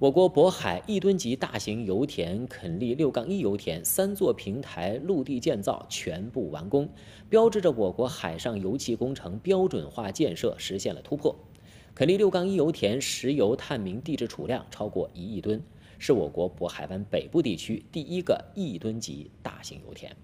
我国渤海一吨级大型油田垦利六杠一油田三座平台陆地建造全部完工，标志着我国海上油气工程标准化建设实现了突破。垦利六杠一油田石油探明地质储量超过一亿吨，是我国渤海湾北部地区第一个一吨级大型油田。